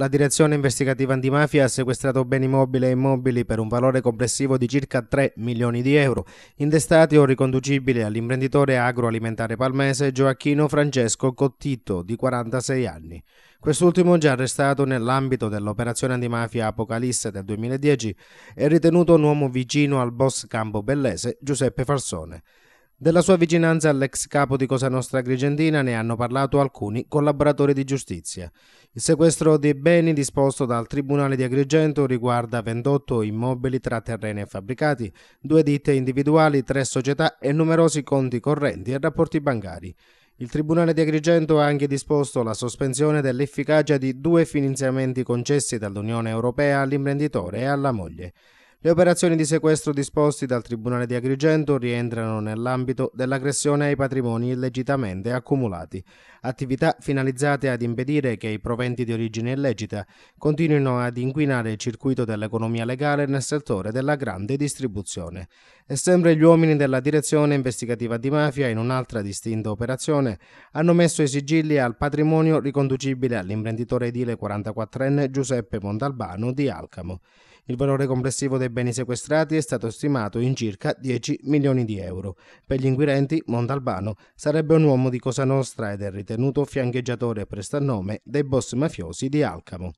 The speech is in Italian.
La direzione investigativa antimafia ha sequestrato beni mobili e immobili per un valore complessivo di circa 3 milioni di euro, indestati o riconducibili all'imprenditore agroalimentare palmese Gioacchino Francesco Cottito, di 46 anni. Quest'ultimo, già arrestato nell'ambito dell'operazione antimafia Apocalisse del 2010, è ritenuto un uomo vicino al boss campo bellese Giuseppe Farsone. Della sua vicinanza all'ex capo di Cosa Nostra Agrigentina ne hanno parlato alcuni collaboratori di giustizia. Il sequestro dei beni disposto dal Tribunale di Agrigento riguarda 28 immobili tra terreni e fabbricati, due ditte individuali, tre società e numerosi conti correnti e rapporti bancari. Il Tribunale di Agrigento ha anche disposto la sospensione dell'efficacia di due finanziamenti concessi dall'Unione Europea all'imprenditore e alla moglie. Le operazioni di sequestro disposti dal Tribunale di Agrigento rientrano nell'ambito dell'aggressione ai patrimoni illegitamente accumulati, attività finalizzate ad impedire che i proventi di origine illecita continuino ad inquinare il circuito dell'economia legale nel settore della grande distribuzione. E sempre gli uomini della Direzione Investigativa di Mafia, in un'altra distinta operazione, hanno messo i sigilli al patrimonio riconducibile all'imprenditore edile 44enne Giuseppe Montalbano di Alcamo. Il valore complessivo dei beni sequestrati è stato stimato in circa 10 milioni di euro. Per gli inquirenti, Montalbano sarebbe un uomo di Cosa Nostra ed è ritenuto fiancheggiatore e prestannome dei boss mafiosi di Alcamo.